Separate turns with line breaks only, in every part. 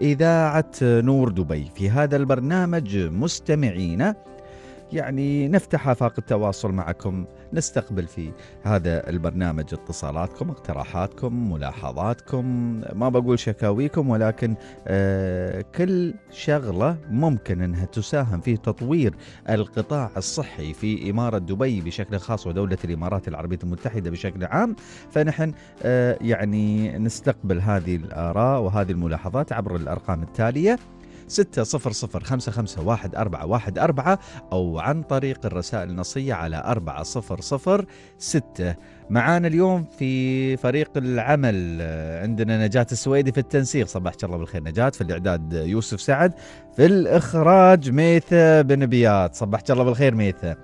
إذاعة نور دبي في هذا البرنامج مستمعين يعني نفتح آفاق التواصل معكم نستقبل في هذا البرنامج اتصالاتكم اقتراحاتكم ملاحظاتكم ما بقول شكاويكم ولكن آه، كل شغلة ممكن أنها تساهم في تطوير القطاع الصحي في إمارة دبي بشكل خاص ودولة الإمارات العربية المتحدة بشكل عام فنحن آه، يعني نستقبل هذه الآراء وهذه الملاحظات عبر الأرقام التالية أربعة أو عن طريق الرسائل النصية على ستة معانا اليوم في فريق العمل آه، عندنا نجاة السويدي في التنسيق صباحك الله بالخير نجاة في الإعداد يوسف سعد في الإخراج ميثة بن بيات صباحك الله بالخير ميثة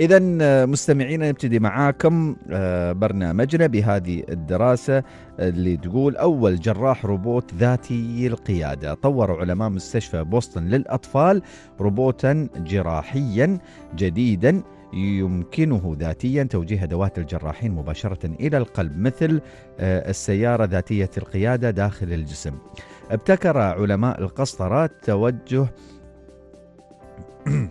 إذا آه، مستمعينا نبتدي معاكم آه، برنامجنا بهذه الدراسة آه، اللي تقول أول جراح روبوت ذاتي القيادة طور علماء مستشفى بوسطن للأطفال روبوتا جراحيا جديدا يمكنه ذاتيا توجيه ادوات الجراحين مباشره الى القلب مثل السياره ذاتيه القياده داخل الجسم. ابتكر علماء القسطره توجه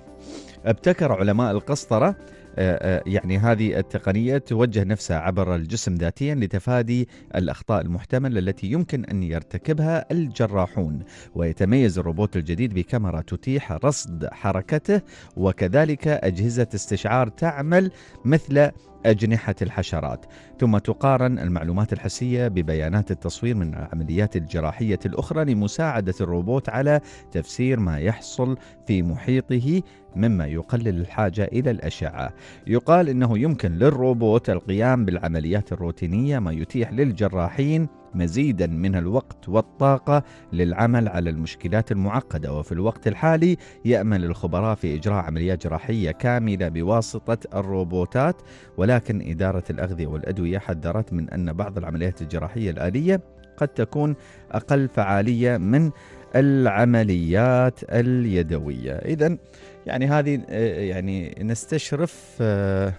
ابتكر علماء القسطرة آه، آه، يعني هذه التقنية توجه نفسها عبر الجسم ذاتيا لتفادي الأخطاء المحتملة التي يمكن أن يرتكبها الجراحون ويتميز الروبوت الجديد بكاميرا تتيح رصد حركته وكذلك أجهزة استشعار تعمل مثل أجنحة الحشرات ثم تقارن المعلومات الحسية ببيانات التصوير من العمليات الجراحية الأخرى لمساعدة الروبوت على تفسير ما يحصل في محيطه مما يقلل الحاجة إلى الأشعة. يقال إنه يمكن للروبوت القيام بالعمليات الروتينية ما يتيح للجراحين مزيدا من الوقت والطاقة للعمل على المشكلات المعقدة وفي الوقت الحالي يأمل الخبراء في إجراء عمليات جراحية كاملة بواسطة الروبوتات ولكن إدارة الأغذية والأدوية حذرت من أن بعض العمليات الجراحية الآلية قد تكون أقل فعالية من العمليات اليدوية إذا يعني هذه يعني نستشرف آه،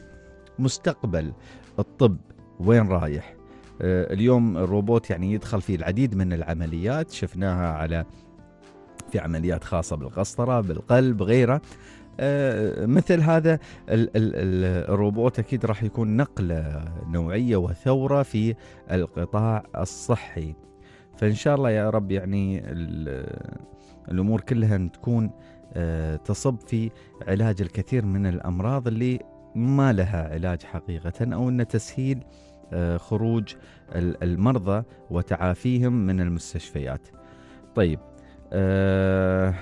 مستقبل الطب وين رايح آه، اليوم الروبوت يعني يدخل في العديد من العمليات شفناها على في عمليات خاصة بالقسطرة بالقلب غيره آه، مثل هذا الروبوت اكيد راح يكون نقله نوعيه وثوره في القطاع الصحي فان شاء الله يا رب يعني الامور كلها تكون آه، تصب في علاج الكثير من الامراض اللي ما لها علاج حقيقه او ان تسهيل آه، خروج المرضى وتعافيهم من المستشفيات. طيب آه،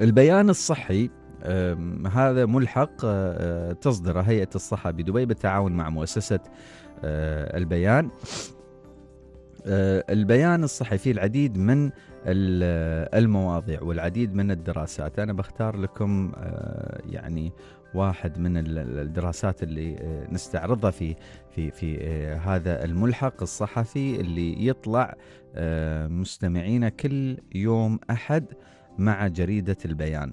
البيان الصحي هذا ملحق آه، تصدره هيئة الصحة بدبي بالتعاون مع مؤسسة البيان البيان الصحي فيه العديد من المواضيع والعديد من الدراسات أنا بختار لكم يعني واحد من الدراسات اللي آه، نستعرضها في في في آه، هذا الملحق الصحفي اللي يطلع آه، مستمعينا كل يوم احد مع جريده البيان.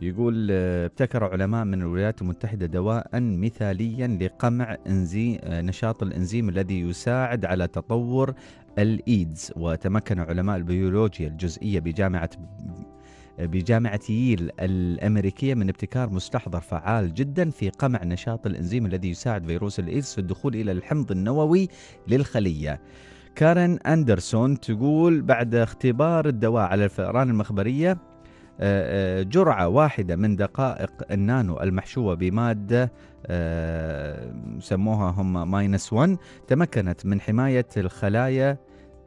يقول ابتكر علماء من الولايات المتحدة دواء مثاليا لقمع انزي نشاط الانزيم الذي يساعد على تطور الايدز وتمكن علماء البيولوجيا الجزئية بجامعة بجامعة ييل الأمريكية من ابتكار مستحضر فعال جدا في قمع نشاط الإنزيم الذي يساعد فيروس الإيدز في الدخول إلى الحمض النووي للخلية كارن أندرسون تقول بعد اختبار الدواء على الفئران المخبرية آه، آه، جرعة واحدة من دقائق النانو المحشوة بمادة آه، سموها هم ماينس 1 تمكنت من حماية الخلايا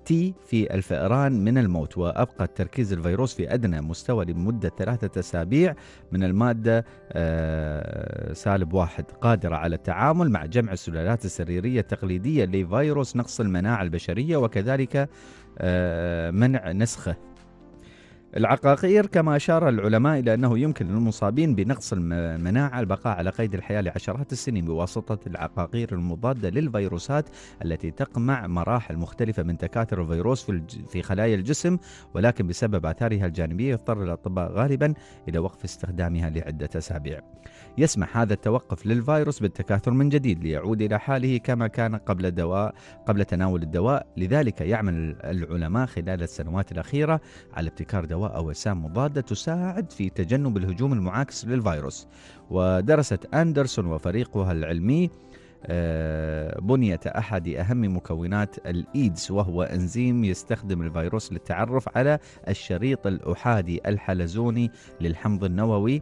تي في الفئران من الموت وأبقى تركيز الفيروس في أدنى مستوى لمدة ثلاثة أسابيع من المادة آه، سالب واحد قادرة على التعامل مع جمع السلالات السريرية التقليدية لفيروس نقص المناعة البشرية وكذلك آه، منع نسخه العقاقير كما أشار العلماء إلى أنه يمكن للمصابين بنقص المناعة البقاء على قيد الحياة لعشرات السنين بواسطة العقاقير المضادة للفيروسات التي تقمع مراحل مختلفة من تكاثر الفيروس في, في خلايا الجسم ولكن بسبب آثارها الجانبية يضطر الأطباء غالبا إلى وقف استخدامها لعدة أسابيع يسمح هذا التوقف للفيروس بالتكاثر من جديد ليعود إلى حاله كما كان قبل دواء قبل تناول الدواء لذلك يعمل العلماء خلال السنوات الأخيرة على ابتكار دواء أو أجسام مضادة تساعد في تجنب الهجوم المعاكس للفيروس ودرست أندرسون وفريقها العلمي آه، بنية أحد أهم مكونات الإيدز وهو إنزيم يستخدم الفيروس للتعرف على الشريط الأحادي الحلزوني للحمض النووي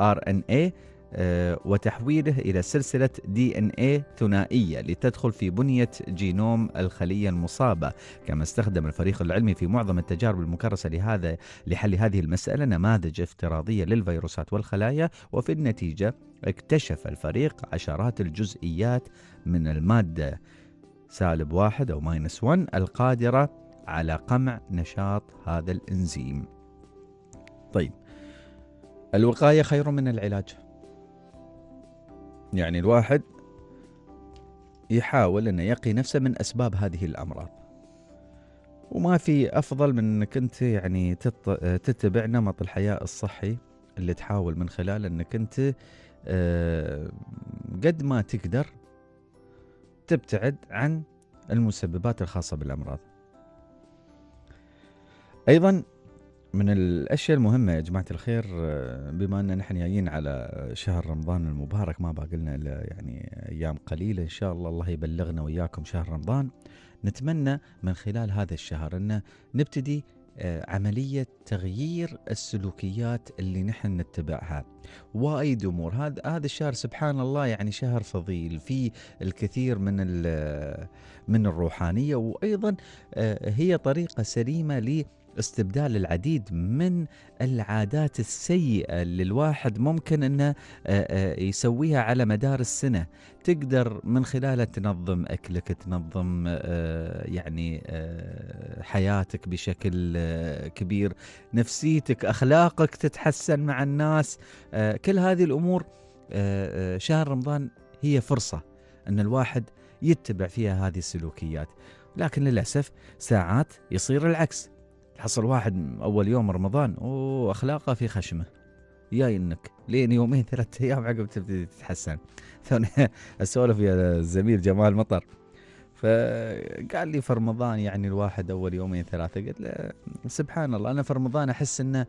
RNA آه، آه، وتحويله إلى سلسلة دي إن إيه ثنائية لتدخل في بنية جينوم الخلية المصابة كما استخدم الفريق العلمي في معظم التجارب المكرسة لهذا لحل هذه المسألة نماذج افتراضية للفيروسات والخلايا وفي النتيجة اكتشف الفريق عشرات الجزئيات من المادة سالب واحد أو ماينس 1 القادرة على قمع نشاط هذا الإنزيم طيب الوقاية خير من العلاج يعني الواحد يحاول انه يقي نفسه من اسباب هذه الامراض وما في افضل من انك انت يعني تتبع نمط الحياه الصحي اللي تحاول من خلاله انك انت آه، قد ما تقدر تبتعد عن المسببات الخاصه بالامراض ايضا من الاشياء المهمه يا جماعه الخير آه، بما ان نحن جايين على شهر رمضان المبارك ما باقي لنا الا يعني ايام قليله ان شاء الله الله يبلغنا وياكم شهر رمضان نتمنى من خلال هذا الشهر ان نبتدي آه، عملية تغيير السلوكيات اللي نحن نتبعها وايد امور هذا هذا الشهر سبحان الله يعني شهر فضيل فيه الكثير من آه، من الروحانيه وايضا هي طريقه سليمه استبدال العديد من العادات السيئة اللي الواحد ممكن أنه آه، آه، يسويها على مدار السنة تقدر من خلالها تنظم أكلك تنظم آه، يعني حياتك بشكل كبير نفسيتك أخلاقك تتحسن مع الناس كل هذه الأمور شهر رمضان هي فرصة أن الواحد يتبع فيها هذه السلوكيات لكن للأسف ساعات يصير العكس تحصل واحد اول يوم رمضان اوه اخلاقه في خشمه جاي انك لين يومين ثلاثة ايام عقب تبتدي تتحسن اسولف يا الزميل جمال مطر فقال لي في رمضان يعني الواحد اول يومين ثلاثه قلت له سبحان الله انا في رمضان احس انه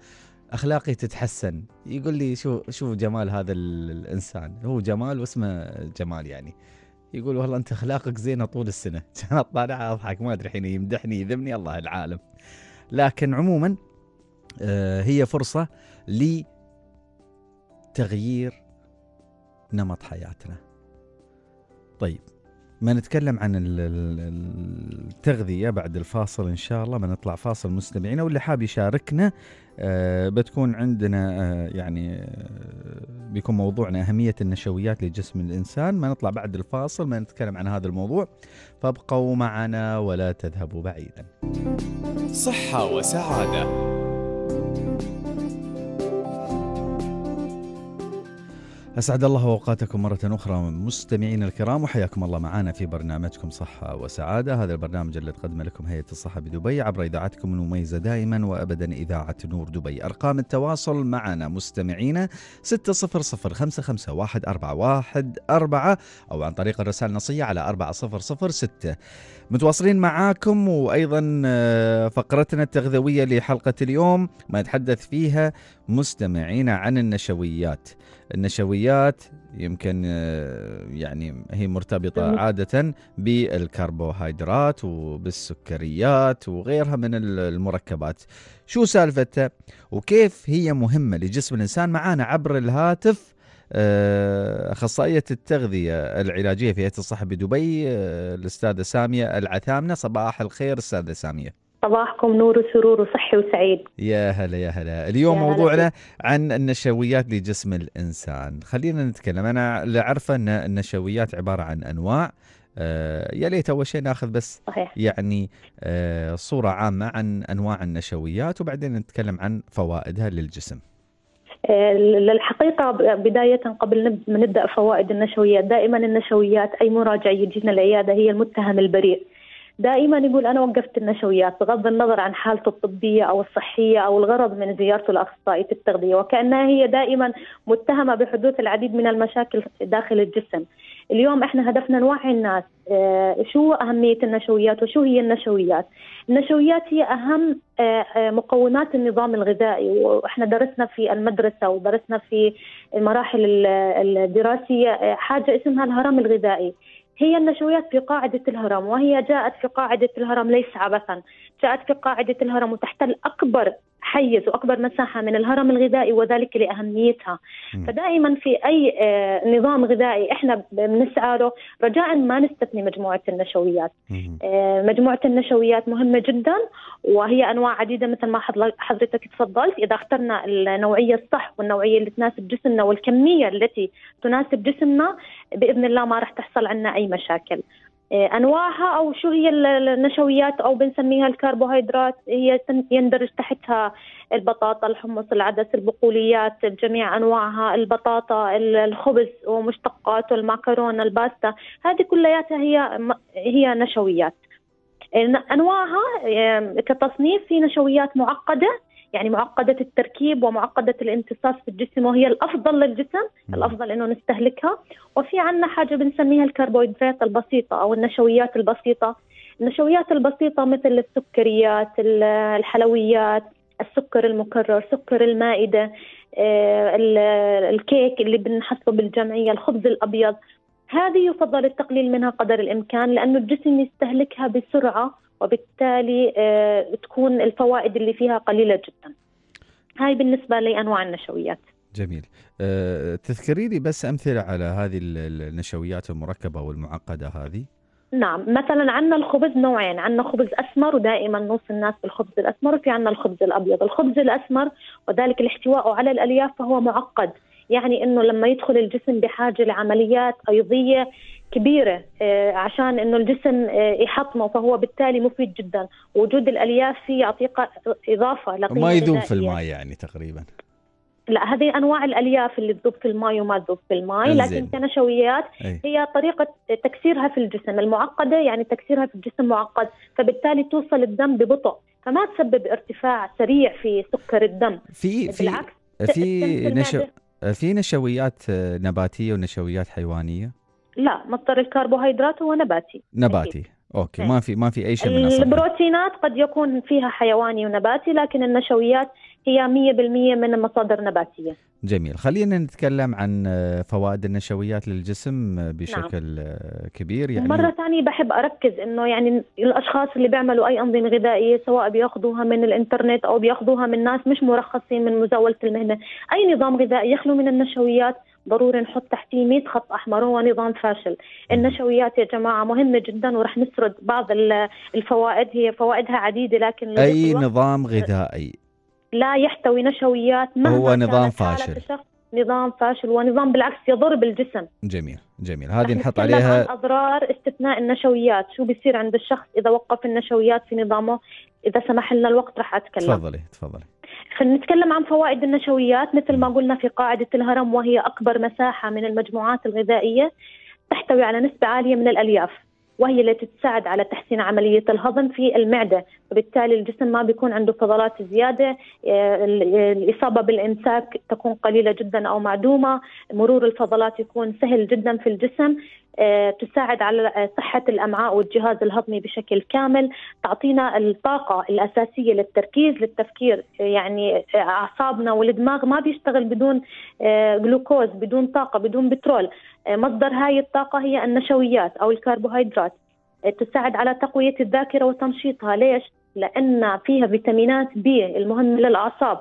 اخلاقي تتحسن يقول لي شوف شوف جمال هذا الانسان هو جمال واسمه جمال يعني يقول والله انت اخلاقك زينه طول السنه كان اضحك ما ادري الحين يمدحني يذمني الله العالم لكن عموما آه، هي فرصة لتغيير نمط حياتنا طيب ما نتكلم عن التغذية بعد الفاصل إن شاء الله ما نطلع فاصل مستمعينا واللي حاب يشاركنا آه، بتكون عندنا آه، يعني آه، بيكون موضوعنا أهمية النشويات لجسم الإنسان ما نطلع بعد الفاصل ما نتكلم عن هذا الموضوع فابقوا معنا ولا تذهبوا بعيدا صحة وسعادة أسعد الله أوقاتكم مرة أخرى مستمعين الكرام وحياكم الله معنا في برنامجكم صحة وسعادة هذا البرنامج الذي تقدمه لكم هيئة الصحة بدبي عبر إذاعتكم المميزة دائما وأبدا إذاعة نور دبي أرقام التواصل معنا مستمعينا 600551414 أو عن طريق الرسائل النصية على 4006 متواصلين معاكم وأيضا آه، فقرتنا التغذوية لحلقة اليوم ما نتحدث فيها مستمعينا عن النشويات النشويات يمكن آه، يعني هي مرتبطة عادة بالكربوهيدرات وبالسكريات وغيرها من المركبات شو سالفتها وكيف هي مهمة لجسم الإنسان معانا عبر الهاتف آه، أخصائية التغذية العلاجية في هيئة الصحة بدبي آه، الأستاذة سامية العثامنة صباح الخير أستاذة سامية
صباحكم نور وسرور وصحي وسعيد
يا هلا يا هلا اليوم يا موضوعنا هلا. عن النشويات لجسم الإنسان خلينا نتكلم أنا اللي أن النشويات عبارة عن أنواع آه يا ليت اول شيء ناخذ بس صحيح. يعني آه صوره عامه عن انواع النشويات وبعدين نتكلم عن فوائدها للجسم.
آه، للحقيقة بداية قبل ما نبدأ فوائد النشويات دائما النشويات أي مراجع يجينا العيادة هي المتهم البريء دائما يقول انا وقفت النشويات بغض النظر عن حالته الطبيه او الصحيه او الغرض من زيارته لاخصائي التغذيه وكانها هي دائما متهمه بحدوث العديد من المشاكل داخل الجسم. اليوم احنا هدفنا نوعي الناس آه، شو اهميه النشويات وشو هي النشويات. النشويات هي اهم آه، آه، مقومات النظام الغذائي واحنا درسنا في المدرسه ودرسنا في المراحل الدراسيه حاجه اسمها الهرم الغذائي. هي النشويات في قاعدة الهرم وهي جاءت في قاعدة الهرم ليس عبثا جاءت في قاعدة الهرم وتحتل أكبر حيز واكبر مساحه من الهرم الغذائي وذلك لاهميتها فدائما في اي آه، نظام غذائي احنا بنسعى له رجاء ما نستثني مجموعه النشويات آه، مجموعه النشويات مهمه جدا وهي انواع عديده مثل ما حضرتك تفضلت اذا اخترنا النوعيه الصح والنوعيه اللي تناسب جسمنا والكميه التي تناسب جسمنا باذن الله ما راح تحصل عنا اي مشاكل إيه، انواعها او شو هي النشويات او بنسميها الكربوهيدرات هي يندرج تحتها البطاطا الحمص العدس البقوليات بجميع انواعها البطاطا الخبز ومشتقاته المعكرونه الباستا هذه كلياتها هي هي نشويات إيه، انواعها إيه، كتصنيف في نشويات معقده يعني معقده التركيب ومعقده الامتصاص في الجسم وهي الافضل للجسم الافضل انه نستهلكها وفي عنا حاجه بنسميها الكربوهيدرات البسيطه او النشويات البسيطه النشويات البسيطه مثل السكريات الحلويات السكر المكرر سكر المائده آه، الكيك اللي بنحصله بالجمعيه الخبز الابيض هذه يفضل التقليل منها قدر الامكان لانه الجسم يستهلكها بسرعه وبالتالي آه، تكون الفوائد اللي فيها قليله جدا هاي بالنسبه لانواع النشويات
جميل آه، تذكري لي بس امثله على هذه النشويات المركبه والمعقده هذه
نعم مثلا عندنا الخبز نوعين عندنا خبز اسمر ودائما نوصي الناس بالخبز الاسمر وفي عندنا الخبز الابيض الخبز الاسمر وذلك الاحتواء على الالياف فهو معقد يعني انه لما يدخل الجسم بحاجه لعمليات ايضيه كبيره آه، عشان انه الجسم آه، يحطمه فهو بالتالي مفيد جدا وجود الالياف فيه يعطيك اضافه لقيمه ما يذوب في
الماء يعني تقريبا
لا هذه انواع الالياف اللي تذوب في الماء وما تذوب في الماء لكن كنشويات هي طريقه تكسيرها في الجسم المعقده يعني تكسيرها في الجسم معقد فبالتالي توصل الدم ببطء فما تسبب ارتفاع سريع في سكر الدم في في بالعكس في نشو
في نشويات نباتيه ونشويات حيوانيه
لا مصدر الكربوهيدرات هو نباتي نباتي
اوكي إيه. ما في ما في اي شيء من الصحة.
البروتينات قد يكون فيها حيواني ونباتي لكن النشويات هي 100% من مصادر نباتيه
جميل خلينا نتكلم عن آه، فوائد النشويات للجسم آه، بشكل نعم. آه، كبير يعني مره
ثانيه بحب اركز انه يعني الاشخاص اللي بيعملوا اي انظمه غذائيه سواء بياخذوها من الانترنت او بياخذوها من ناس مش مرخصين من مزاوله المهنه اي نظام غذائي يخلو من النشويات ضروري نحط تحتيه 100 خط احمر هو نظام فاشل النشويات يا جماعه مهمه جدا ورح نسرد بعض الفوائد هي فوائدها عديده لكن اي
نظام غذائي
لا يحتوي نشويات مهما هو نظام فاشل نظام فاشل ونظام بالعكس يضر بالجسم
جميل جميل هذه نحط عليها عن
اضرار استثناء النشويات شو بيصير عند الشخص اذا وقف النشويات في نظامه اذا سمح لنا الوقت راح اتكلم تفضلي تفضلي خلينا نتكلم عن فوائد النشويات مثل ما قلنا في قاعدة الهرم وهي أكبر مساحة من المجموعات الغذائية تحتوي على نسبة عالية من الألياف وهي التي تساعد على تحسين عملية الهضم في المعدة فبالتالي الجسم ما بيكون عنده فضلات زيادة آه، آه، الإصابة بالإمساك تكون قليلة جدا أو معدومة مرور الفضلات يكون سهل جدا في الجسم آه، تساعد على صحة الأمعاء والجهاز الهضمي بشكل كامل تعطينا الطاقة الأساسية للتركيز للتفكير يعني أعصابنا والدماغ ما بيشتغل بدون جلوكوز بدون طاقة بدون بترول آه، مصدر هاي الطاقة هي النشويات أو الكربوهيدرات آه، تساعد على تقوية الذاكرة وتنشيطها ليش؟ لأن فيها فيتامينات بي المهمة للأعصاب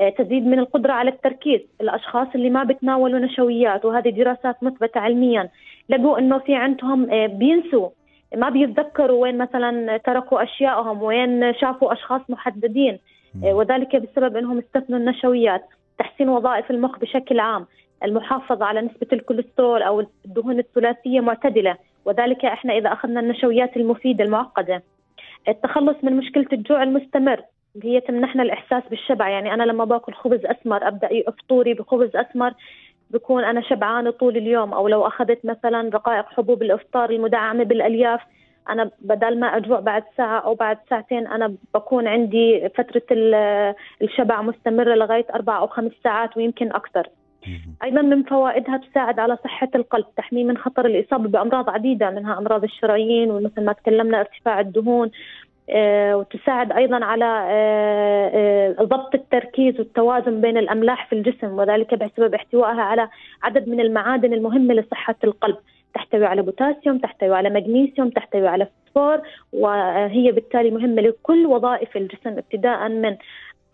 آه، تزيد من القدرة على التركيز الأشخاص اللي ما بتناولوا نشويات وهذه دراسات مثبتة علميا لقوا أنه في عندهم بينسوا ما بيتذكروا وين مثلا تركوا أشيائهم وين شافوا أشخاص محددين وذلك بسبب أنهم استثنوا النشويات تحسين وظائف المخ بشكل عام المحافظة على نسبة الكوليسترول أو الدهون الثلاثية معتدلة وذلك إحنا إذا أخذنا النشويات المفيدة المعقدة التخلص من مشكلة الجوع المستمر هي تمنحنا الإحساس بالشبع يعني أنا لما باكل خبز أسمر أبدأ إفطوري بخبز أسمر بكون أنا شبعانة طول اليوم أو لو أخذت مثلا رقائق حبوب الإفطار المدعمة بالألياف انا بدل ما اجوع بعد ساعه او بعد ساعتين انا بكون عندي فتره الشبع مستمره لغايه اربع او خمس ساعات ويمكن اكثر ايضا من فوائدها تساعد على صحه القلب تحميه من خطر الاصابه بامراض عديده منها امراض الشرايين ومثل ما تكلمنا ارتفاع الدهون آه، وتساعد ايضا على آه، آه، ضبط التركيز والتوازن بين الاملاح في الجسم وذلك بسبب احتوائها على عدد من المعادن المهمه لصحه القلب تحتوي على بوتاسيوم تحتوي على مغنيسيوم تحتوي على فوسفور وهي بالتالي مهمه لكل وظائف الجسم ابتداء من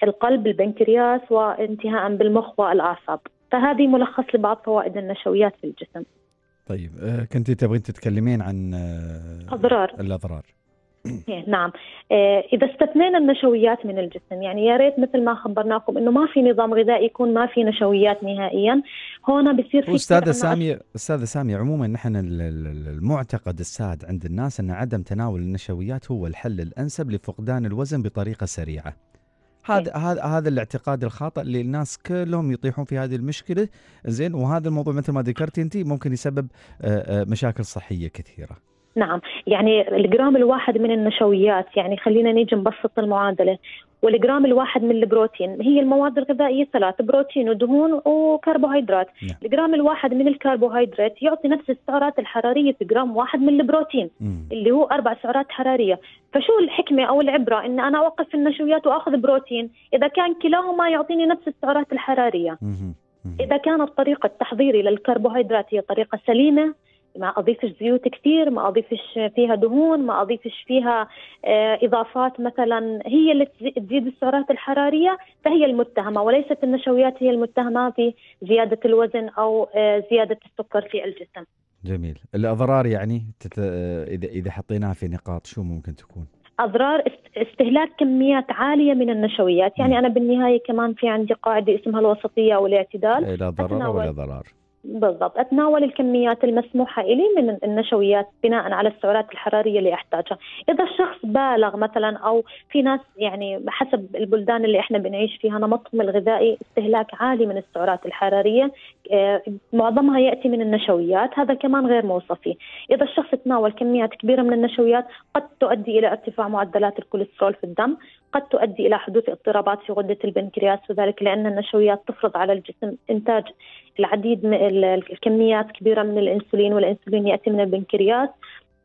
القلب البنكرياس وانتهاء بالمخ والاعصاب فهذه ملخص لبعض فوائد النشويات في الجسم
طيب آه، كنت تبغين تتكلمين عن أضرار آه، الأضرار
إيه، نعم آه، اذا استثنينا النشويات من الجسم يعني يا ريت مثل ما خبرناكم انه ما في نظام غذائي يكون ما في نشويات نهائيا هنا بصير في استاذه ساميه
استاذه ساميه عموما نحن المعتقد الساد عند الناس ان عدم تناول النشويات هو الحل الانسب لفقدان الوزن بطريقه سريعه إيه. هذا هذا هذا الاعتقاد الخاطئ اللي الناس كلهم يطيحون في هذه المشكله زين وهذا الموضوع مثل ما ذكرتي انت ممكن يسبب آه، آه، مشاكل صحيه كثيره.
نعم يعني الجرام الواحد من النشويات يعني خلينا نيجي نبسط المعادله والجرام الواحد من البروتين هي المواد الغذائيه الثلاث بروتين ودهون وكربوهيدرات yeah. نعم. الجرام الواحد من الكربوهيدرات يعطي نفس السعرات الحراريه في جرام واحد من البروتين mm. اللي هو اربع سعرات حراريه فشو الحكمه او العبره ان انا اوقف النشويات واخذ بروتين اذا كان كلاهما يعطيني نفس السعرات الحراريه Mm-hmm. اذا كانت طريقه تحضيري للكربوهيدرات هي طريقه سليمه ما اضيفش زيوت كثير ما اضيفش فيها دهون ما اضيفش فيها آه، اضافات مثلا هي اللي تزيد السعرات الحراريه فهي المتهمه وليست النشويات هي المتهمه بزياده الوزن او آه، زياده السكر في الجسم.
جميل، الاضرار يعني تت... آه، اذا اذا حطيناها في نقاط شو ممكن تكون؟
اضرار استهلاك كميات عاليه من النشويات، يعني م. انا بالنهايه كمان في عندي قاعده اسمها الوسطيه او الاعتدال إيه،
لا ضرر ولا ضرار
بالضبط أتناول الكميات المسموحة إلي من النشويات بناء على السعرات الحرارية اللي أحتاجها إذا الشخص بالغ مثلا أو في ناس يعني حسب البلدان اللي إحنا بنعيش فيها نمطهم الغذائي استهلاك عالي من السعرات الحرارية آه، معظمها يأتي من النشويات هذا كمان غير موصف فيه إذا الشخص تناول كميات كبيرة من النشويات قد تؤدي إلى ارتفاع معدلات الكوليسترول في الدم قد تؤدي إلى حدوث اضطرابات في غدة البنكرياس وذلك لأن النشويات تفرض على الجسم إنتاج العديد من الكميات كبيرة من الأنسولين والأنسولين يأتي من البنكرياس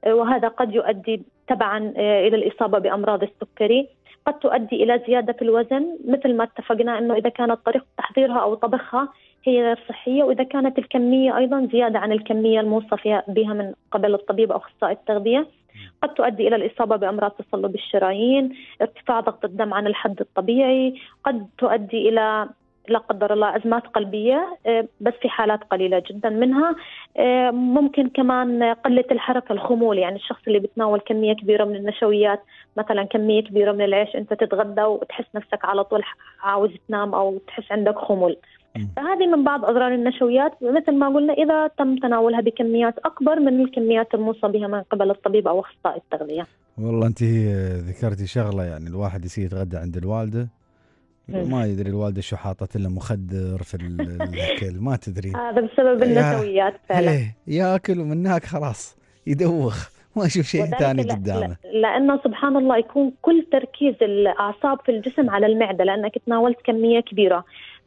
وهذا قد يؤدي تبعا آه، إلى الإصابة بأمراض السكري قد تؤدي إلى زيادة في الوزن مثل ما اتفقنا أنه إذا كانت طريقة تحضيرها أو طبخها هي غير صحية وإذا كانت الكمية أيضا زيادة عن الكمية الموصى بها من قبل الطبيب أو أخصائي التغذية قد تؤدي الى الاصابه بامراض تصلب الشرايين، ارتفاع ضغط الدم عن الحد الطبيعي، قد تؤدي الى لا قدر الله ازمات قلبيه آه، بس في حالات قليله جدا منها آه، ممكن كمان قله الحركه الخمول يعني الشخص اللي بتناول كميه كبيره من النشويات مثلا كميه كبيره من العيش انت تتغدى وتحس نفسك على طول عاوز تنام او تحس عندك خمول فهذه من بعض اضرار النشويات مثل ما قلنا اذا تم تناولها بكميات اكبر من الكميات الموصى بها من قبل الطبيب او اخصائي التغذيه.
والله انت ذكرتي شغله يعني الواحد يصير يتغدى عند الوالده ما إيه. يدري الوالده شو حاطت له مخدر في الاكل ما تدري
هذا بسبب النسويات فعلا إيه،
ياكل ومن هناك خلاص يدوخ ما اشوف شيء ثاني قدامه
لانه سبحان الله يكون كل تركيز الاعصاب في الجسم على المعده لانك تناولت كميه كبيره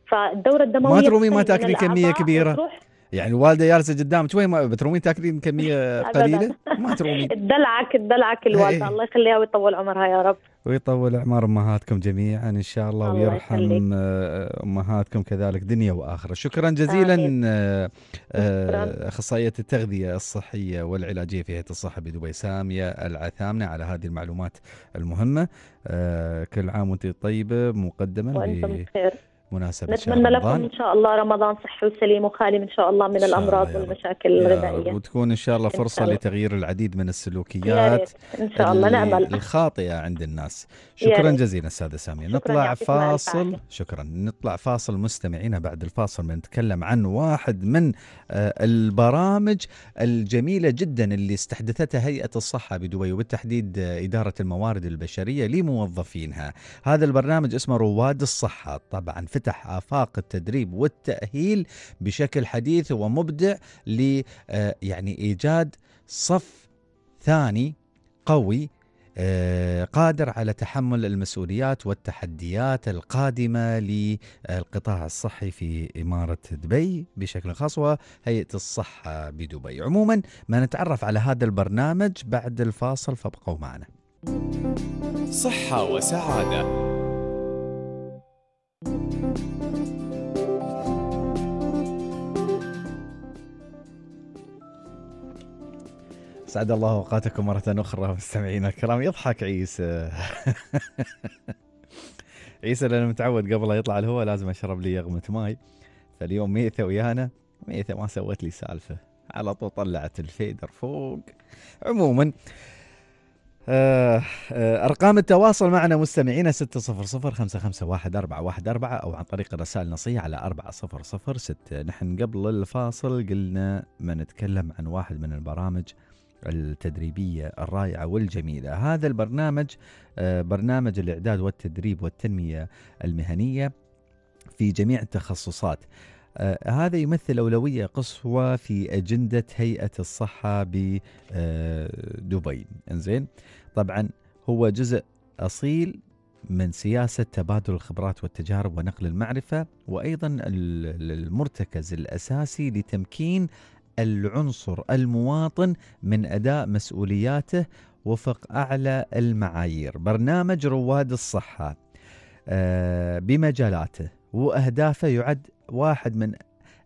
فالدوره الدمويه ما ترومي ما تاكلي كميه كبيره تروح
يعني الوالده جالسه قدامك شوي بترومين تاكلين كميه قليله
ما ترومين تدلعك تدلعك الوالده إيه. الله يخليها ويطول عمرها يا رب
ويطول اعمار امهاتكم جميعا ان شاء الله, الله ويرحم يخليك. آه، امهاتكم كذلك دنيا واخره شكرا جزيلا آه، آه، اخصائيه التغذيه الصحيه والعلاجيه في هيئه الصحه بدبي ساميه العثامنه على هذه المعلومات المهمه كل عام وانت طيبه مقدما وانتم بخير مناسبة نتمنى شهر رمضان. لكم إن
شاء الله رمضان صحي وسليم وخالي إن شاء الله من الأمراض والمشاكل الغذائية
وتكون إن شاء الله فرصة شاء الله. لتغيير العديد من السلوكيات إن شاء الله نأمل الخاطئة عند الناس شكرا جزيلا أستاذة سامية نطلع فاصل شكرا نطلع فاصل مستمعينا بعد الفاصل بنتكلم عن واحد من آه، البرامج الجميلة جدا اللي استحدثتها هيئة الصحة بدبي وبالتحديد آه، إدارة الموارد البشرية لموظفينها هذا البرنامج اسمه رواد الصحة طبعا فتح آفاق التدريب والتأهيل بشكل حديث ومبدع ل آه، يعني إيجاد صف ثاني قوي آه، قادر على تحمل المسؤوليات والتحديات القادمه للقطاع الصحي في اماره دبي بشكل خاص وهيئه الصحه بدبي. عموما ما نتعرف على هذا البرنامج بعد الفاصل فابقوا معنا. صحه وسعاده سعد الله اوقاتكم مرة أخرى مستمعينا الكرام يضحك عيسى عيسى لأنه متعود قبل لا يطلع الهواء لازم أشرب لي يغمة ماي فاليوم ميثة ويانا ميثة ما سوت لي سالفة على طول طلعت الفيدر فوق عموما آه، آه، أرقام التواصل معنا مستمعينا 600 551 أو عن طريق الرسائل النصية على 4006 نحن قبل الفاصل قلنا ما نتكلم عن واحد من البرامج التدريبية الرائعة والجميلة هذا البرنامج آه، برنامج الإعداد والتدريب والتنمية المهنية في جميع التخصصات آه، هذا يمثل أولوية قصوى في أجندة هيئة الصحة بدبي آه، انزين طبعا هو جزء أصيل من سياسة تبادل الخبرات والتجارب ونقل المعرفة وأيضا المرتكز الأساسي لتمكين العنصر المواطن من أداء مسؤولياته وفق أعلى المعايير برنامج رواد الصحة آه، بمجالاته واهدافه يعد واحد من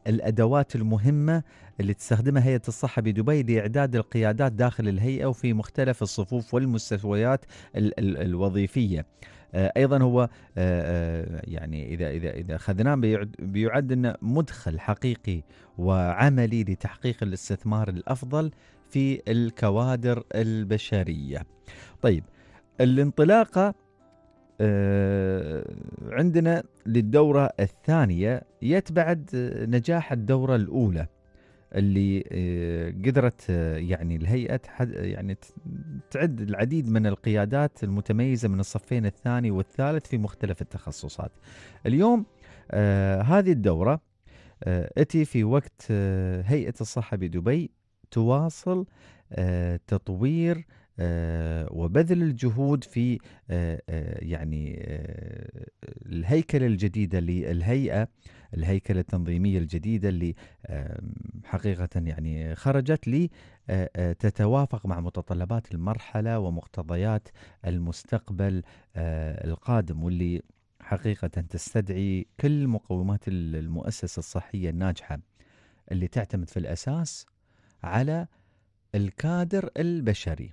الادوات المهمه اللي تستخدمها هيئه الصحه بدبي لاعداد القيادات داخل الهيئه وفي مختلف الصفوف والمستويات ال ال الوظيفيه. آه، ايضا هو آه، آه، يعني اذا اذا اذا اخذناه بيعد انه مدخل حقيقي وعملي لتحقيق الاستثمار الافضل في الكوادر البشريه. طيب الانطلاقه آه، عندنا للدورة الثانية يتبعد نجاح الدورة الأولى اللي آه، قدرت آه، يعني الهيئة يعني تعد العديد من القيادات المتميزة من الصفين الثاني والثالث في مختلف التخصصات اليوم هذه الدورة أتي في وقت هيئة الصحة بدبي تواصل تطوير آه، وبذل الجهود في آه، آه، يعني الهيكله الجديده للهيئه الهيكله التنظيميه الجديده اللي حقيقه يعني خرجت لتتوافق مع متطلبات المرحله ومقتضيات المستقبل القادم واللي حقيقه تستدعي كل مقومات المؤسسه الصحيه الناجحه اللي تعتمد في الاساس على الكادر البشري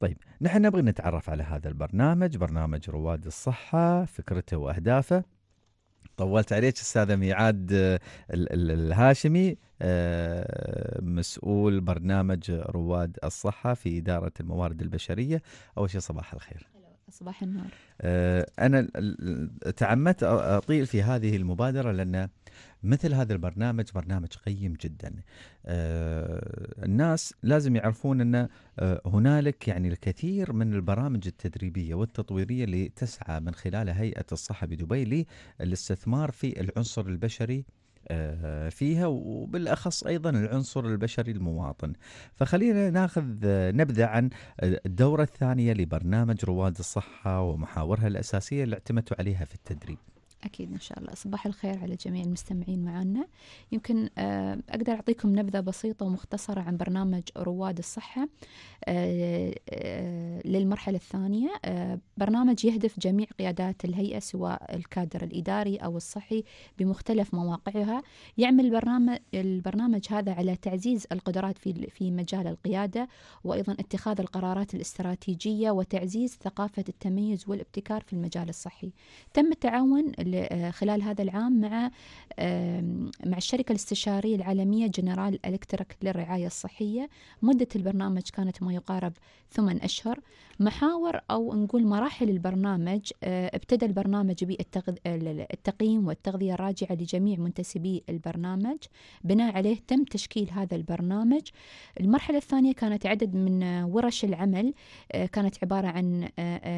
طيب نحن نبغي نتعرف على هذا البرنامج برنامج رواد الصحة فكرته وأهدافه طولت عليك استاذه ميعاد آه، الهاشمي آه، مسؤول برنامج رواد الصحه في اداره الموارد البشريه اول شيء صباح الخير صباح النور آه، أنا تعمدت أطيل في هذه المبادرة لأن مثل هذا البرنامج برنامج قيم جدا آه، الناس لازم يعرفون أن آه، هنالك يعني الكثير من البرامج التدريبية والتطويرية اللي تسعى من خلال هيئة الصحة بدبي للاستثمار في العنصر البشري آه، فيها وبالاخص ايضا العنصر البشري المواطن. فخلينا ناخذ آه، نبذه عن الدوره الثانيه لبرنامج رواد الصحه ومحاورها الاساسيه اللي اعتمدتوا عليها في التدريب.
أكيد إن شاء الله صباح الخير على جميع المستمعين معنا يمكن آه، أقدر أعطيكم نبذة بسيطة ومختصرة عن برنامج رواد الصحة آه، آه، للمرحلة الثانية برنامج يهدف جميع قيادات الهيئة سواء الكادر الإداري أو الصحي بمختلف مواقعها يعمل البرنامج, البرنامج هذا على تعزيز القدرات في, في مجال القيادة وأيضا اتخاذ القرارات الاستراتيجية وتعزيز ثقافة التميز والابتكار في المجال الصحي تم التعاون آه، خلال هذا العام مع مع الشركة الاستشارية العالمية جنرال إلكتريك للرعاية الصحية مدة البرنامج كانت ما يقارب ثمان أشهر محاور أو نقول مراحل البرنامج آه، ابتدى البرنامج بالتقييم والتغذية الراجعة لجميع منتسبي البرنامج بناء عليه تم تشكيل هذا البرنامج المرحلة الثانية كانت عدد من ورش العمل آه، كانت عبارة عن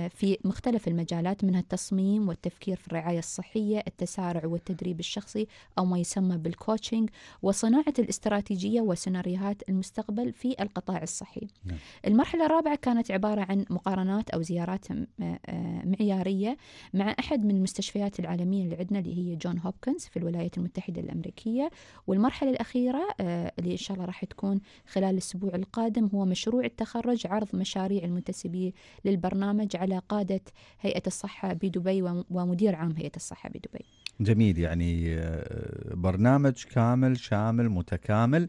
في مختلف المجالات منها التصميم والتفكير في الرعاية الصحية الصحية التسارع والتدريب الشخصي أو ما يسمى بالكوتشنج وصناعة الاستراتيجية وسيناريوهات المستقبل في القطاع الصحي نعم. المرحلة الرابعة كانت عبارة عن مقارنات أو زيارات آه، معيارية مع أحد من المستشفيات العالمية اللي عندنا اللي هي جون هوبكنز في الولايات المتحدة الأمريكية والمرحلة الأخيرة آه، اللي إن شاء الله راح تكون خلال الأسبوع القادم هو مشروع التخرج عرض مشاريع المنتسبين للبرنامج على قادة هيئة الصحة بدبي ومدير عام هيئة الصحة الصحة بدبي
جميل يعني آه، برنامج كامل شامل متكامل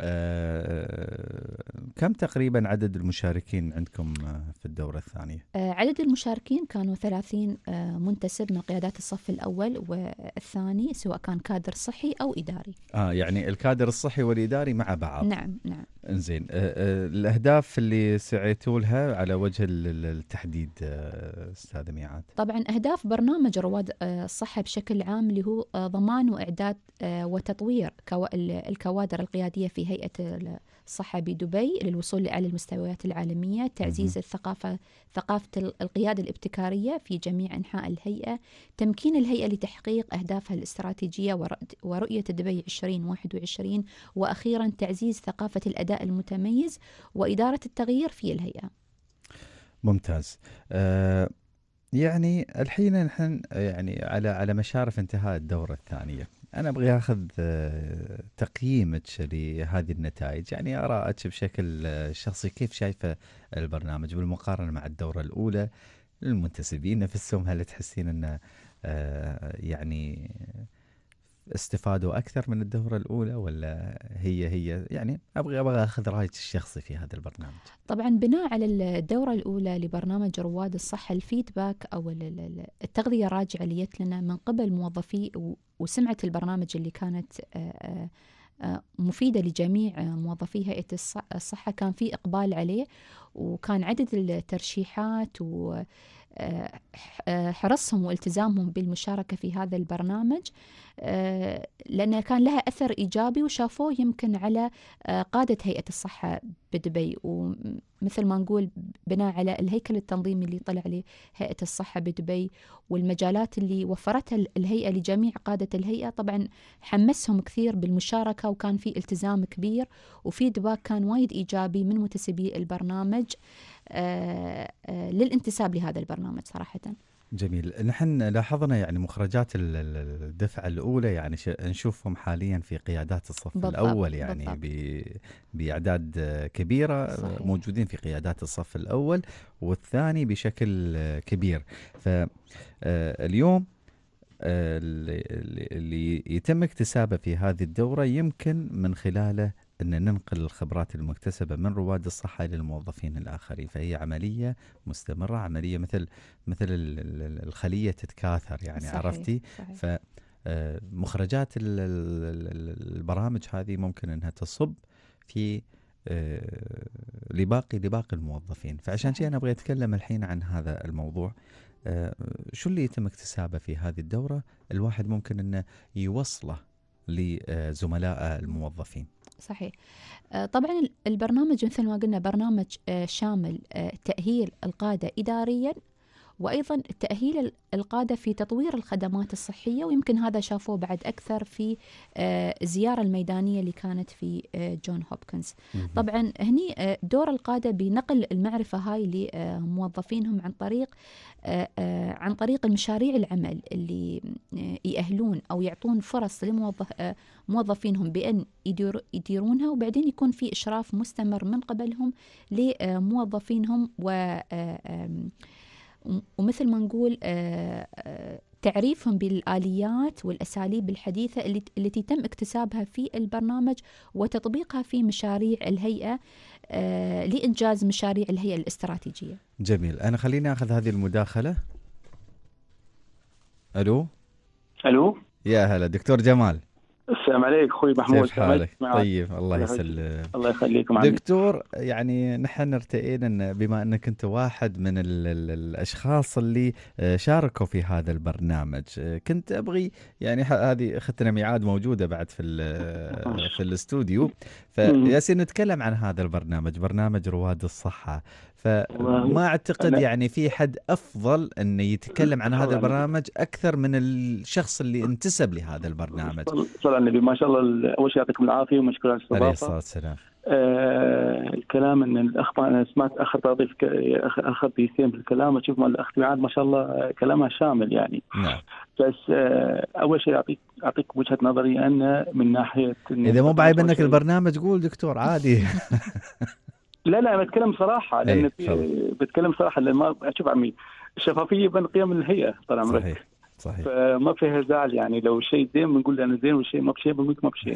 آه، آه، كم تقريبا عدد المشاركين عندكم في الدورة الثانية؟
عدد المشاركين كانوا 30 منتسب من قيادات الصف الأول والثاني سواء كان كادر صحي أو إداري
آه يعني الكادر الصحي والإداري مع بعض نعم نعم انزين أه، أه، الاهداف اللي سعيتوا لها على وجه التحديد أه، استاذ ميعاد
طبعا اهداف برنامج رواد الصحه بشكل عام اللي هو ضمان واعداد وتطوير الكوادر القياديه في هيئه الصحة بدبي للوصول لأعلى المستويات العالمية تعزيز الثقافة ثقافة القيادة الابتكارية في جميع أنحاء الهيئة تمكين الهيئة لتحقيق أهدافها الاستراتيجية ورؤية دبي 2021 وأخيرا تعزيز ثقافة الأداء المتميز وإدارة التغيير في الهيئة
ممتاز أه يعني الحين نحن يعني على على مشارف انتهاء الدوره الثانيه انا ابغي اخذ آه، تقييمك لهذه النتائج يعني اراءك بشكل آه، شخصي كيف شايفه البرنامج بالمقارنه مع الدوره الاولى المنتسبين نفسهم هل تحسين انه آه، يعني استفادوا اكثر من الدوره الاولى ولا هي هي يعني ابغى ابغى اخذ رايك الشخصي في هذا
البرنامج. طبعا بناء على الدوره الاولى لبرنامج رواد الصحه الفيدباك او التغذيه الراجعه اللي جت لنا من قبل موظفي وسمعه البرنامج اللي كانت آه، آه، آه، مفيدة لجميع موظفي هيئة الصحة كان في إقبال عليه وكان عدد الترشيحات و آه، آه، حرصهم والتزامهم بالمشاركة في هذا البرنامج آه، لأنها كان لها أثر إيجابي وشافوه يمكن على قادة هيئة الصحة بدبي ومثل ما نقول بناء على الهيكل التنظيمي اللي طلع لهيئة هيئة الصحة بدبي والمجالات اللي وفرتها الهيئة لجميع قادة الهيئة طبعا حمسهم كثير بالمشاركة وكان في التزام كبير وفيدباك كان وايد إيجابي من متسبي البرنامج آه آه، آه، للانتساب لهذا البرنامج صراحه
جميل نحن لاحظنا يعني مخرجات الدفعة الأولى يعني نشوفهم حاليا في قيادات الصف بالضبط الأول يعني بإعداد كبيرة صحيح. موجودين في قيادات الصف الأول والثاني بشكل كبير فاليوم آه، اللي يتم اكتسابه في هذه الدورة يمكن من خلاله أن ننقل الخبرات المكتسبة من رواد الصحة إلى الموظفين الآخرين فهي عملية مستمرة عملية مثل مثل الخلية تتكاثر يعني صحيح عرفتي ف آه، مخرجات البرامج هذه ممكن أنها تصب في آه، لباقي لباقي الموظفين فعشان كذا أنا أبغى أتكلم الحين عن هذا الموضوع آه، شو اللي يتم اكتسابه في هذه الدورة الواحد ممكن أنه يوصله لزملائه الموظفين
صحيح آه، طبعا البرنامج مثل ما قلنا برنامج آه، شامل آه، تأهيل القادة إداريا وايضا تاهيل القاده في تطوير الخدمات الصحيه ويمكن هذا شافوه بعد اكثر في الزياره آه، الميدانيه اللي كانت في آه، جون هوبكنز طبعا هني آه، دور القاده بنقل المعرفه هاي لموظفينهم عن طريق عن طريق المشاريع العمل اللي يأهلون او يعطون فرص لموظف موظفينهم بان يديرونها وبعدين يكون في اشراف مستمر من قبلهم لموظفينهم و ومثل ما نقول آه، آه، تعريفهم بالآليات والأساليب الحديثة التي تم اكتسابها في البرنامج وتطبيقها في مشاريع الهيئة آه، لإنجاز مشاريع الهيئة الاستراتيجية
جميل أنا خليني أخذ هذه المداخلة ألو ألو يا هلا دكتور جمال السلام عليك اخوي محمود كيف حالك؟ طيب الله يسلمك الله يخليكم دكتور يعني نحن ارتئينا بما انك انت واحد من الـ الـ الاشخاص اللي آه، شاركوا في هذا البرنامج آه، كنت ابغي يعني هذه اختنا ميعاد موجوده بعد في آه، في الاستوديو فياسين نتكلم عن هذا البرنامج برنامج رواد الصحه فما اعتقد يعني في حد افضل انه يتكلم عن هذا البرنامج اكثر من الشخص اللي انتسب لهذا البرنامج. صلى
على النبي ما شاء الله اول شيء يعطيكم العافيه ومشكور على الاستضافه. عليه الصلاه والسلام. آه الكلام ان الاخ انا سمعت اخ طرطيف اخ بيسين في الكلام اشوف الاخت معاد ما شاء الله كلامها شامل يعني. نعم. بس آه اول شيء اعطيك اعطيك وجهه نظري انا
من ناحيه إن اذا مو بعيب انك البرنامج قول دكتور عادي
لا لا انا بتكلم صراحه لان إيه، بتكلم صراحه لان ما شوف عمي الشفافيه بين قيم الهيئه طال عمرك صحيح صحيح فما فيها زعل يعني لو شيء زين بنقول انا زين وشيء ما بشيء بنقول ما بشيء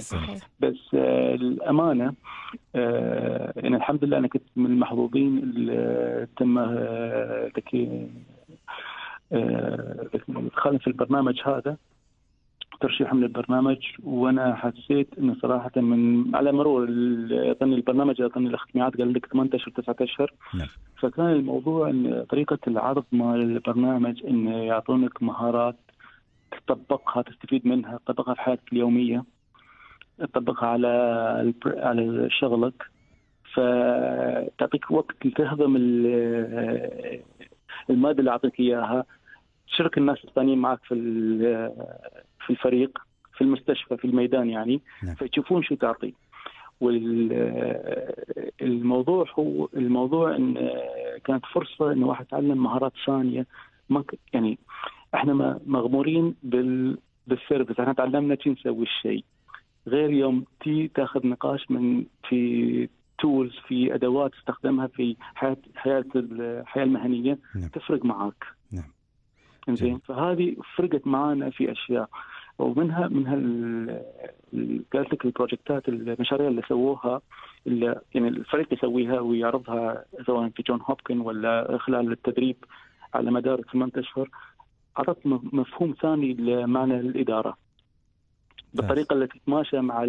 بس آه، الامانه آه يعني الحمد لله انا كنت من المحظوظين اللي تم آه آه دخلنا في البرنامج هذا ترشيحه من البرنامج وانا حسيت انه صراحه من على مرور اظن البرنامج اظن الاختماعات قال لك 8 اشهر 9 اشهر نعم. فكان الموضوع ان طريقه العرض مال البرنامج ان يعطونك مهارات تطبقها تستفيد منها تطبقها في حياتك اليوميه تطبقها على على شغلك فتعطيك وقت لتهضم الماده اللي اعطيك اياها تشرك الناس الثانيين معك في في الفريق في المستشفى في الميدان يعني نعم. فيشوفون شو تعطي والموضوع هو الموضوع ان كانت فرصه ان واحد يتعلم مهارات ثانيه ما يعني احنا مغمورين بال بالسيرفس احنا تعلمنا كيف نسوي الشيء غير يوم تي تاخذ نقاش من في تولز في ادوات تستخدمها في حياه حياه الحياه المهنيه نعم. تفرق معك زين فهذه فرقت معانا في اشياء ومنها من قالت لك البروجكتات المشاريع اللي سووها اللي يعني الفريق يسويها ويعرضها سواء في جون هوبكن ولا خلال التدريب على مدار ثمان اشهر اعطت مفهوم ثاني لمعنى الاداره بالطريقه اللي تتماشى مع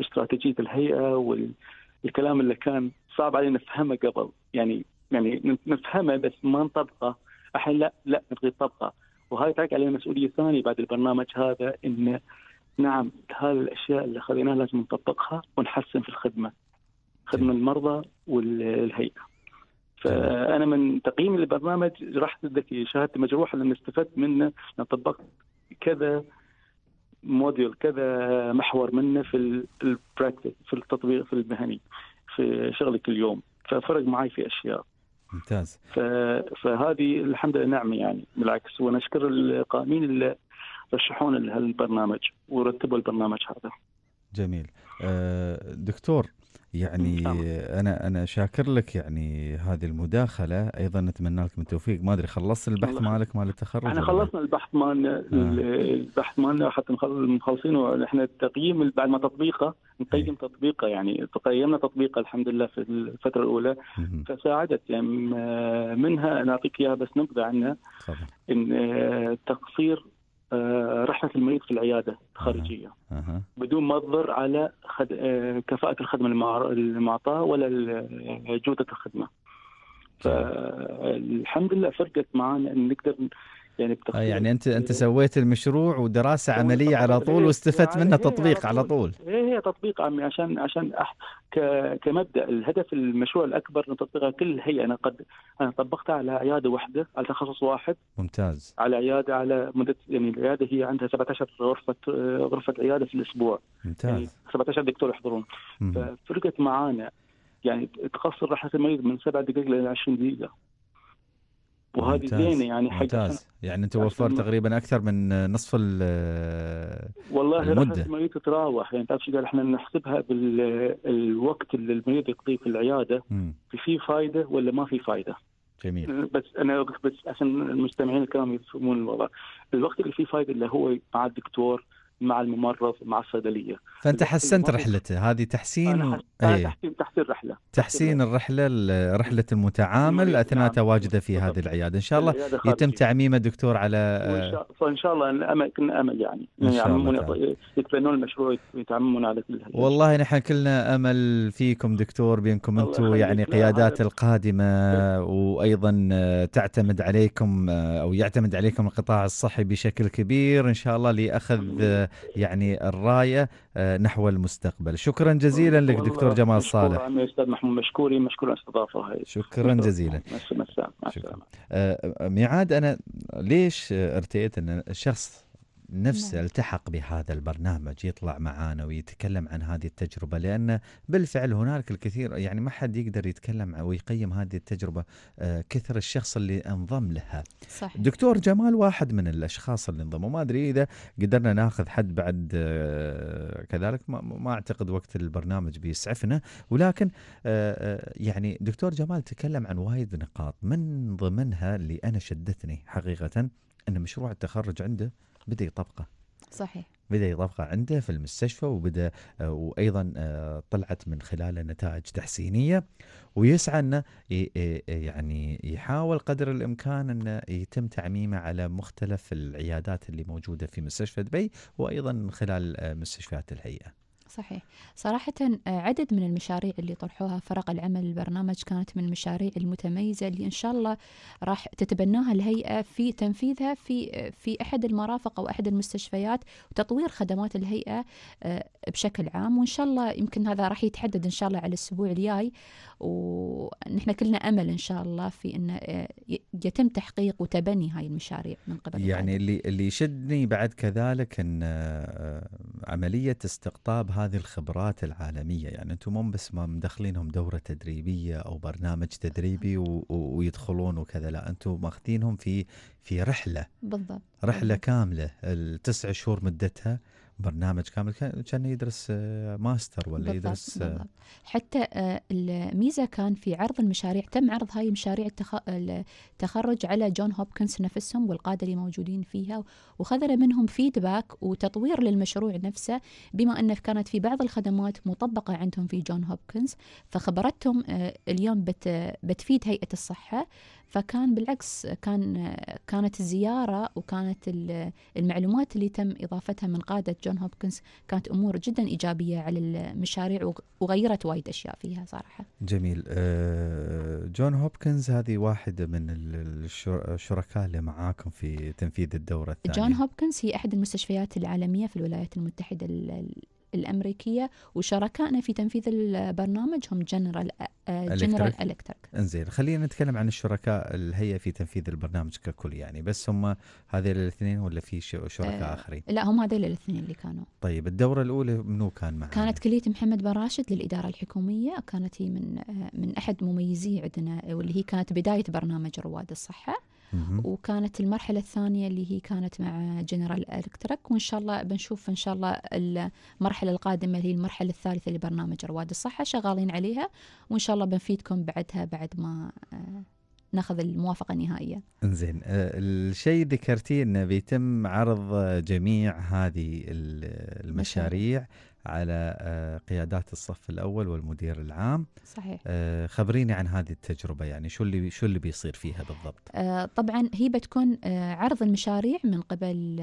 استراتيجيه الهيئه والكلام اللي كان صعب علينا نفهمه قبل يعني يعني نفهمه بس ما نطبقه احنا لا لا نبغي الطبقه وهذا تعك علينا مسؤوليه ثانيه بعد البرنامج هذا ان نعم هذه الاشياء اللي اخذناها لازم نطبقها ونحسن في الخدمه خدمه المرضى والهيئه فانا من تقييم البرنامج جرحت الذكي شاهدت مجروحه لان استفدت منه لان طبقت كذا موديل كذا محور منه في البراكتس في التطبيق في المهني في شغلك اليوم ففرق معي في اشياء ممتاز فهذه الحمد لله نعمه يعني بالعكس ونشكر القائمين اللي رشحونا لهالبرنامج ورتبوا البرنامج
هذا جميل آه، دكتور يعني انا انا شاكر لك يعني هذه المداخله ايضا نتمنى لكم التوفيق ما ادري خلصت البحث مالك مال التخرج احنا خلصنا
البحث مالنا آه. البحث مالنا حتى مخلصينه احنا التقييم بعد ما تطبيقه نقيم إيه. تطبيقه يعني قيمنا تطبيقه الحمد لله في الفتره الاولى مم. فساعدت يعني منها انا اعطيك اياها بس نبذه عنها ان آه، تقصير آه، رحله المريض في العياده الخارجيه بدون ما تضر على خد... آه، كفاءه الخدمه المعطاه ولا آه، جوده الخدمه. طيب. فالحمد لله فرقت معنا ان نقدر
يعني آه يعني انت انت إيه. سويت المشروع ودراسه عمليه على طول واستفدت آه، منها تطبيق على طول
هي هي تطبيق عمي عشان عشان أح... ك... كمبدا الهدف المشروع الاكبر نطبقها كل هي انا قد انا طبقتها على عياده واحده على تخصص واحد ممتاز على عياده على مده يعني العياده هي عندها 17 غرفه غرفه عياده في الاسبوع ممتاز يعني 17 دكتور يحضرون ففرقت معانا يعني تقصر راحه المريض من سبع دقائق ل 20 دقيقه
وهذه زينه يعني حق ممتاز يعني انت وفرت تقريبا اكثر من نصف والله المده والله
المريض تتراوح يعني تعرف شو احنا نحسبها بالوقت اللي المريض يقضيه في العياده في في فائده ولا ما في فائده جميل بس انا بس عشان المستمعين الكرام يفهمون الوضع الوقت اللي فيه فائده اللي هو مع الدكتور مع الممرض مع الصيدليه
فانت حسنت رحلته هذه تحسين إيه. أنا تحسين تحسين رحله تحسين الرحله رحله المتعامل اثناء نعم. تواجده في هذه العياده ان شاء الله يتم تعميمه دكتور على
فان شاء الله كنا امل يعني يعني يتبنون المشروع ويتعممون على كل هذا والله
نحن كلنا امل فيكم دكتور بانكم انتم يعني قيادات القادمه وايضا تعتمد عليكم او يعتمد عليكم القطاع الصحي بشكل كبير ان شاء الله لاخذ يعني الرايه آه، نحو المستقبل شكرا جزيلا لك دكتور جمال صالح
استاذ محمود مشكوري مشكور
هاي شكرا جزيلا مع السلامه آه، ميعاد انا ليش ارتيت ان الشخص نفسه نعم. التحق بهذا البرنامج يطلع معانا ويتكلم عن هذه التجربة لأن بالفعل هنالك الكثير يعني ما حد يقدر يتكلم ويقيم هذه التجربة آه، كثر الشخص اللي انضم لها صحيح. دكتور جمال واحد من الأشخاص اللي انضموا ما أدري إذا قدرنا ناخذ حد بعد آه، كذلك ما أعتقد وقت البرنامج بيسعفنا ولكن آه، يعني دكتور جمال تكلم عن وايد نقاط من ضمنها اللي أنا شدتني حقيقة أن مشروع التخرج عنده بدا يطبقه صحيح بدا يطبقه عنده في المستشفى وبدا آه، وايضا آه، طلعت من خلاله نتائج تحسينيه ويسعى انه آه، يعني يحاول قدر الامكان انه يتم تعميمه على مختلف العيادات اللي موجوده في مستشفى دبي وايضا من خلال مستشفيات الهيئه.
صحيح صراحة آه، عدد من المشاريع اللي طرحوها فرق العمل البرنامج كانت من المشاريع المتميزة اللي إن شاء الله راح تتبناها الهيئة في تنفيذها في آه، في أحد المرافق أو أحد المستشفيات وتطوير خدمات الهيئة آه، بشكل عام وإن شاء الله يمكن هذا راح يتحدد إن شاء الله على الأسبوع الجاي ونحن كلنا أمل إن شاء الله في أن يتم تحقيق وتبني هاي المشاريع من قبل يعني
اللي اللي يشدني بعد كذلك أن عملية استقطاب هذه الخبرات العالميه يعني انتم مو بس ما مدخلينهم دوره تدريبيه او برنامج تدريبي و... و... ويدخلون وكذا لا انتم ماخذينهم في في رحله بالضبط رحله كامله التسع شهور مدتها برنامج كامل كان يدرس آه، ماستر ولا بالضبط يدرس آه، بالضبط.
حتى آه، الميزه كان في عرض المشاريع تم عرض هاي مشاريع التخرج على جون هوبكنز نفسهم والقاده اللي موجودين فيها وخذنا منهم فيدباك وتطوير للمشروع نفسه بما انه كانت في بعض الخدمات مطبقه عندهم في جون هوبكنز فخبرتهم اليوم بتفيد هيئه الصحه فكان بالعكس كان كانت الزياره وكانت المعلومات اللي تم اضافتها من قاده جون هوبكنز كانت امور جدا ايجابيه على المشاريع وغيرت وايد اشياء فيها صراحه.
جميل آه، جون هوبكنز هذه واحده من الشركاء اللي معاكم في تنفيذ الدوره الثانيه. جون
هوبكنز هي احد المستشفيات العالميه في الولايات المتحده الامريكيه وشركائنا في تنفيذ البرنامج هم جنرال جنرال الكتريك
انزين خلينا نتكلم عن الشركاء الهيئه في تنفيذ البرنامج ككل يعني بس هم هذول الاثنين ولا في شركاء آه اخرين؟
لا هم هذول الاثنين اللي كانوا
طيب الدوره الاولى منو كان معنا؟
كانت كليه محمد بن راشد للاداره الحكوميه كانت هي من آه، من احد مميزي عندنا واللي هي كانت بدايه برنامج رواد الصحه وكانت المرحله الثانيه اللي هي كانت مع جنرال الكتريك وان شاء الله بنشوف ان شاء الله المرحله القادمه اللي هي المرحله الثالثه لبرنامج رواد الصحه شغالين عليها وان شاء الله بنفيدكم بعدها بعد ما آه، ناخذ الموافقه النهائيه.
انزين آه، الشيء ذكرتيه انه بيتم عرض جميع هذه المشاريع على آه، قيادات الصف الاول والمدير العام صحيح آه، خبريني عن هذه التجربه يعني شو اللي شو اللي بيصير فيها بالضبط
آه، طبعا هي بتكون عرض المشاريع من قبل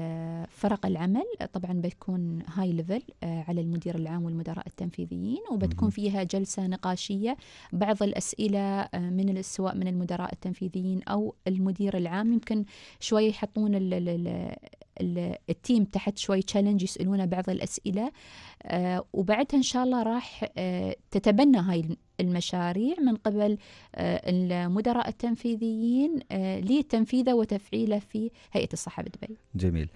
فرق العمل طبعا بتكون هاي ليفل على المدير العام والمدراء التنفيذيين وبتكون فيها جلسه نقاشيه بعض الاسئله من سواء من المدراء التنفيذيين او المدير العام يمكن شوي يحطون التيم تحت شوي تشالنج يسالونه بعض الاسئله آه، وبعدها ان شاء الله راح آه، تتبنى هاي المشاريع من قبل آه، المدراء التنفيذيين لتنفيذه وتفعيله في هيئه الصحه بدبي.
جميل.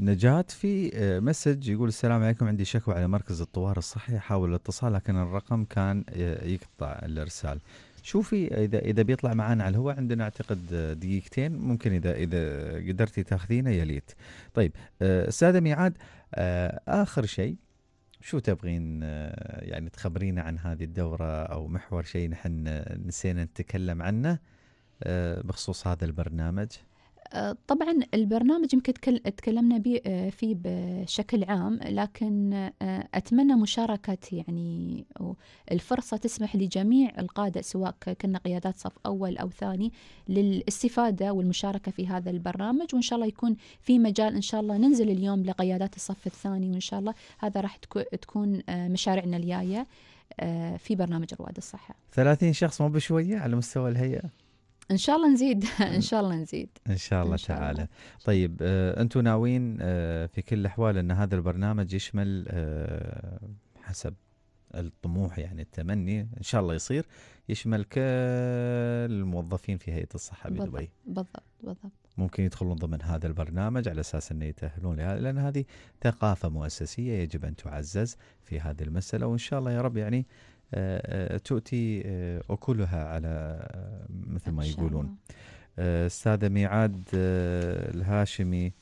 نجات في مسج يقول السلام عليكم عندي شكوى على مركز الطوارئ الصحي حاول الاتصال لكن الرقم كان يقطع الارسال شوفي اذا اذا بيطلع معانا على الهواء عندنا اعتقد دقيقتين ممكن اذا اذا قدرتي تاخذينه يا ليت. طيب آه، استاذه ميعاد آه، اخر شيء شو تبغين آه، يعني تخبرينا عن هذه الدورة أو محور شيء نحن نسينا نتكلم عنه بخصوص هذا البرنامج؟
طبعا البرنامج يمكن تكلمنا آه، فيه بشكل عام لكن آه، أتمنى مشاركة يعني الفرصة تسمح لجميع القادة سواء كنا قيادات صف أول أو ثاني للاستفادة والمشاركة في هذا البرنامج وإن شاء الله يكون في مجال إن شاء الله ننزل اليوم لقيادات الصف الثاني وإن شاء الله هذا راح تكون آه، مشاريعنا الجاية في برنامج رواد الصحة
30 شخص مو بشوية على مستوى الهيئة
ان شاء الله نزيد ان شاء الله نزيد
ان شاء الله إن شاء تعالى الله. طيب آه، انتم ناويين آه، في كل الاحوال ان هذا البرنامج يشمل آه، حسب الطموح يعني التمني ان شاء الله يصير يشمل كل الموظفين في هيئه الصحه بدبي
بالضبط بالضبط
ممكن يدخلون ضمن هذا البرنامج على اساس انه يتاهلون لهذا لان هذه ثقافه مؤسسيه يجب ان تعزز في هذه المساله وان شاء الله يا رب يعني آه، آه، تؤتي آه، أكلها على مثل ما يقولون أستاذة ميعاد الهاشمي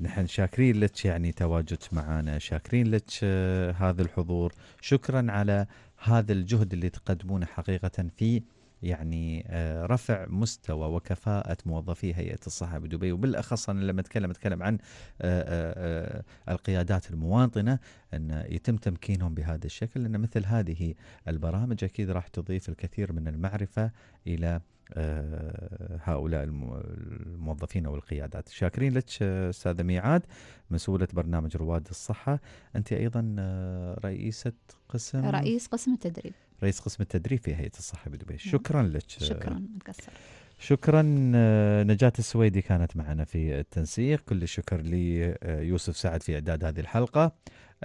نحن شاكرين لك يعني تواجدك معنا شاكرين لك هذا الحضور شكرا على هذا الجهد اللي تقدمونه حقيقة في يعني آه، رفع مستوى وكفاءة موظفي هيئة الصحة بدبي وبالأخص أنا لما أتكلم أتكلم عن آه، آه، القيادات المواطنة أن يتم تمكينهم بهذا الشكل لأن مثل هذه البرامج أكيد راح تضيف الكثير من المعرفة إلى هؤلاء الموظفين او القيادات. شاكرين لك استاذه ميعاد مسؤوله برنامج رواد الصحه، انت ايضا رئيسه قسم رئيس
قسم التدريب.
رئيس قسم التدريب في هيئه الصحه بدبي نعم. شكرا لك شكرا متقصر شكرا آه، نجاة السويدي كانت معنا في التنسيق كل الشكر ليوسف آه، سعد في إعداد هذه الحلقة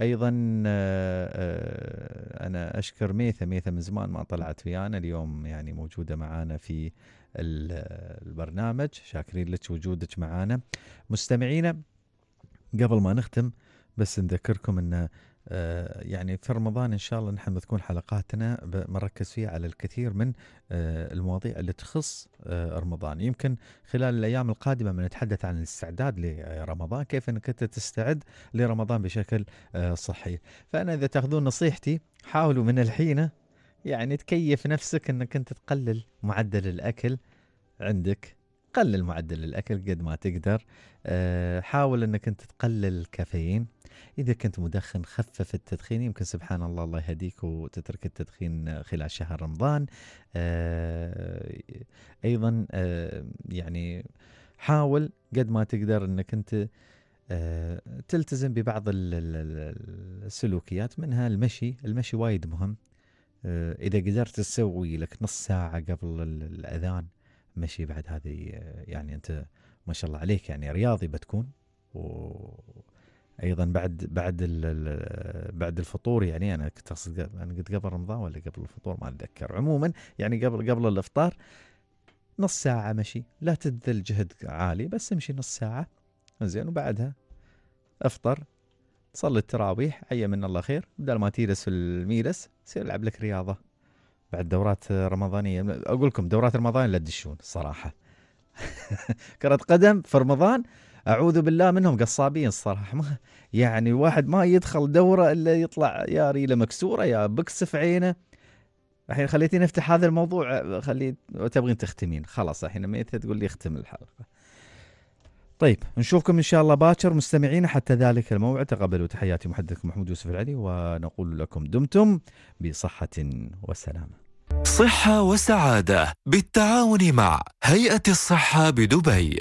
أيضا آه، أنا أشكر ميثة ميثة من زمان ما طلعت ويانا اليوم يعني موجودة معنا في البرنامج شاكرين لك وجودك معنا مستمعينا قبل ما نختم بس نذكركم أن آه، يعني في رمضان ان شاء الله نحن بتكون حلقاتنا بنركز فيها على الكثير من آه، المواضيع اللي تخص آه، رمضان يمكن خلال الايام القادمه بنتحدث عن الاستعداد لرمضان كيف انك انت تستعد لرمضان بشكل صحي فانا اذا تاخذون نصيحتي حاولوا من الحين يعني تكيف نفسك انك انت تقلل معدل الاكل عندك قلل معدل الاكل قد ما تقدر آه، حاول انك انت تقلل الكافيين اذا كنت مدخن خفف التدخين يمكن سبحان الله الله يهديك وتترك التدخين خلال شهر رمضان آه، ايضا آه، يعني حاول قد ما تقدر انك انت تلتزم ببعض السلوكيات منها المشي المشي وايد مهم إذا قدرت تسوي لك نص ساعة قبل الأذان مشي بعد هذه يعني انت ما شاء الله عليك يعني رياضي بتكون و ايضا بعد بعد بعد الفطور يعني انا كنت اقصد انا قلت قبل رمضان ولا قبل الفطور ما اتذكر عموما يعني قبل قبل الافطار نص ساعه مشي لا تبذل جهد عالي بس امشي نص ساعه زين وبعدها افطر صلي التراويح عيا من الله خير بدل ما تيرس في الميرس سير العب لك رياضه بعد دورات رمضانيه اقول لكم دورات رمضان لا تدشون الصراحه كره قدم في رمضان اعوذ بالله منهم قصابين الصراحه ما يعني واحد ما يدخل دوره الا يطلع يا ريله مكسوره يا بكس في عينه الحين خليتيني افتح هذا الموضوع خلي تبغين تختمين خلاص الحين ما تقول لي اختم الحلقه طيب نشوفكم ان شاء الله باكر مستمعين حتى ذلك الموعد تقبلوا تحياتي محدثكم محمود يوسف العلي ونقول لكم دمتم بصحه وسلامه. صحه وسعاده بالتعاون مع هيئه الصحه بدبي.